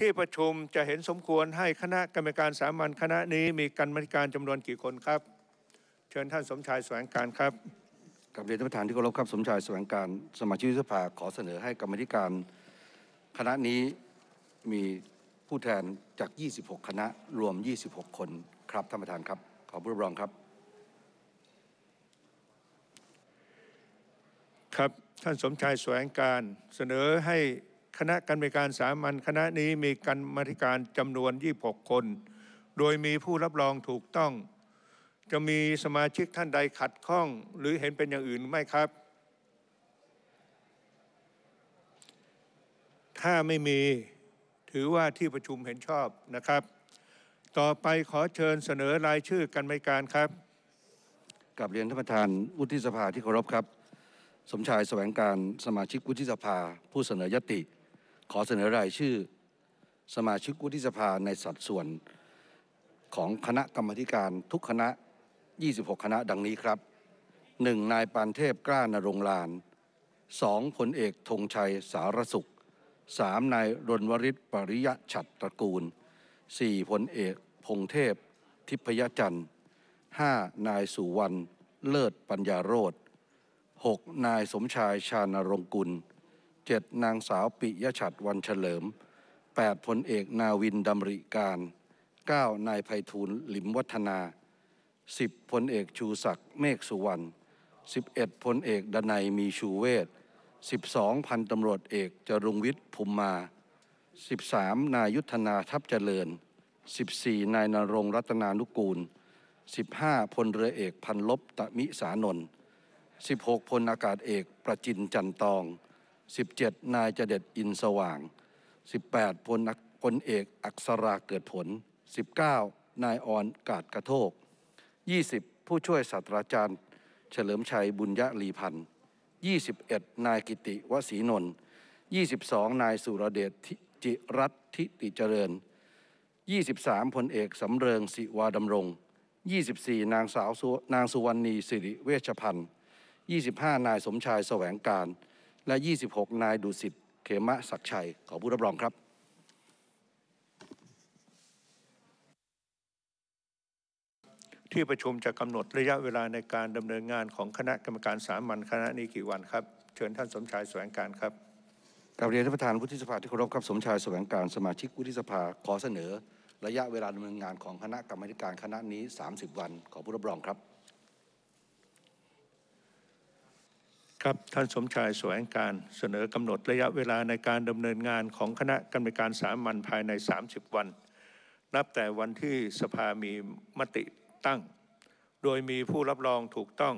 ที่ประชุมจะเห็นสมควรให้คณะกรรมการสามัญคณะนี้มีกรรมธิการจำนวนกี่คนครับ เชิญท่านสมชายแสวงการครับกับเรียนท่านประธานที่เคารพครับสมชายแสวงการ สมาชิกสภาขอเสนอให้กรรมธิการคณะนี้มีผู้แทนจาก 26 คณะรวม 26 คนครับท่านประธานครับขอผู้รับรองครับ ครับท่านสมชายแสวงการเสนอให้คณะกรรมการสามัญคณะนี้มีกรรมธิการจำนวน 26 คน โดยมีผู้รับรองถูกต้อง จะมีสมาชิกท่านใดขัดข้องหรือเห็นเป็นอย่างอื่นไหมครับ ถ้าไม่มีถือว่าที่ประชุมเห็นชอบนะครับ ต่อไปขอเชิญเสนอรายชื่อกรรมการครับกับเรียนท่านประธานวุฒิสภาที่เคารพครับ สมชายแสวงการสมาชิกวุฒิสภาผู้เสนอยติขอเสนอรายชื่อ สมาชิกวุฒิสภาในสัดส่วน ของคณะกรรมการทุกคณะ 26 คณะดังนี้ครับ 1. นายปานเทพกล้านรงลาน 2. พลเอก ธงชัยสารสุข 3. นายรณวริศ ปริยะฉัตรตระกูล 4. พลเอกพงเทพทิพยจันทร์ 5. นายสุวรรณ เลิศปัญญาโรธ 6. นายสมชายชานรงกุล7นางสาวปิยชัดวันเฉลิม 8 พลเอกนาวินดำริการ9นายไพฑูรย์หลิมวัฒนา 10 พลเอกชูศักดิ์เมฆสุวรรณ11 พลเอกดนัยมีชูเวศ12พันตำรวจเอกจรุงวิทย์ภูมิมา13นายยุทธนาทัพเจริญ 14นายนรงรัตนานุกูล 15 พลเรือเอกพันลบตะมิสานนท์16 พลอากาศเอกประจินจันตอง17 นายจเด็ดอินสว่าง 18พลพลเอกอักษราเกิดผล 19 นายออนกาดกระโทก 20 ผู้ช่วยศาสตราจารย์เฉลิมชัยบุญยะลีพันธ์21 นายกิติวสีนนท์22 นายสุรเดชจิรัตทิติเจริญ 23พลเอกสำเริงสิวาดำรง 24 นางสาวนางสุวรรณีสิริเวชพันธ์25 นายสมชายแสวงการและ26 นายดุสิตเขมะศักชัย ขอผู้รับรองครับ ที่ประชุมจะกำหนดระยะเวลาในการดำเนินงานของคณะกรรมการสามัญคณะนี้กี่วันครับ เชิญท่านสมชายแสวงการครับ กราบเรียนท่านประธานวุฒิสภา ที่เคารพครับสมชายแสวงการสมาชิกวุฒิสภาขอเสนอ ระยะเวลาดำเนินงานของคณะกรรมการคณะนี้ 30 วัน ขอผู้รับรองครับครับท่านสมชายแสวงการเสนอกำหนดระยะเวลาในการดำเนินงานของคณะกรรมการสามัญภายใน 30 วัน นับแต่วันที่สภามีมติตั้ง โดยมีผู้รับรองถูกต้อง